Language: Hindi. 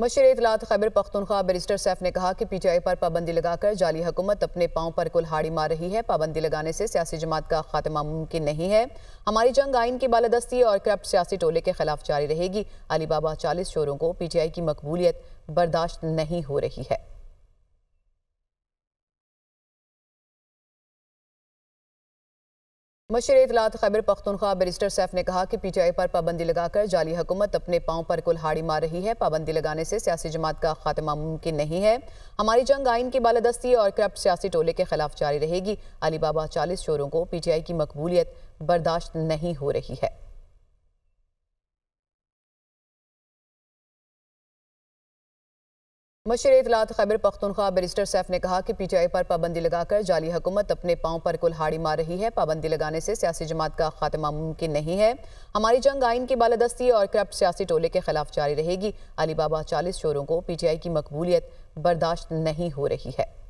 मशर इतलात खैबर पख्तनख्वा बैरिस्टर सैफ ने कहा कि पीटीआई पर पाबंदी लगाकर जाली हुकूमत अपने पाँव पर कुल्हाड़ी मार रही है पाबंदी लगाने से सियासी जमात का खात्मा मुमकिन नहीं है हमारी जंग आइन की बालादस्ती और करप्ट सियासी टोले के खिलाफ जारी रहेगी अली बाबा चालीस शोरों को पीटीआई की मकबूलियत बर्दाश्त नहीं हो रही है मशर इतलात खैबर पख्तनख्वा बरिस्टर सैफ ने कहा कि पीटीआई पर पाबंदी लगाकर जाली हुकूमत अपने पाँव पर कुल्हाड़ी मार रही है पाबंदी लगाने से सियासी जमात का खात्मा मुमकिन नहीं है हमारी जंग आइन की बालादस्ती और करप्ट सियासी टोले के खिलाफ जारी रहेगी अली बाबा चालीस शोरों को पीटीआई की मकबूलियत बर्दाश्त नहीं हो रही है मशर इतलात खैबर पख्तनख्वा बैरिस्टर सैफ ने कहा कि पीटीआई पर पाबंदी लगाकर जाली हुकूमत अपने पाँव पर कुल्हाड़ी मार रही है पाबंदी लगाने से सियासी जमात का खात्मा मुमकिन नहीं है हमारी जंग आइन की बालादस्ती और करप्ट सियासी टोले के खिलाफ जारी रहेगी अली बाबा चालीस शोरों को पीटीआई की मकबूलियत बर्दाश्त नहीं हो रही है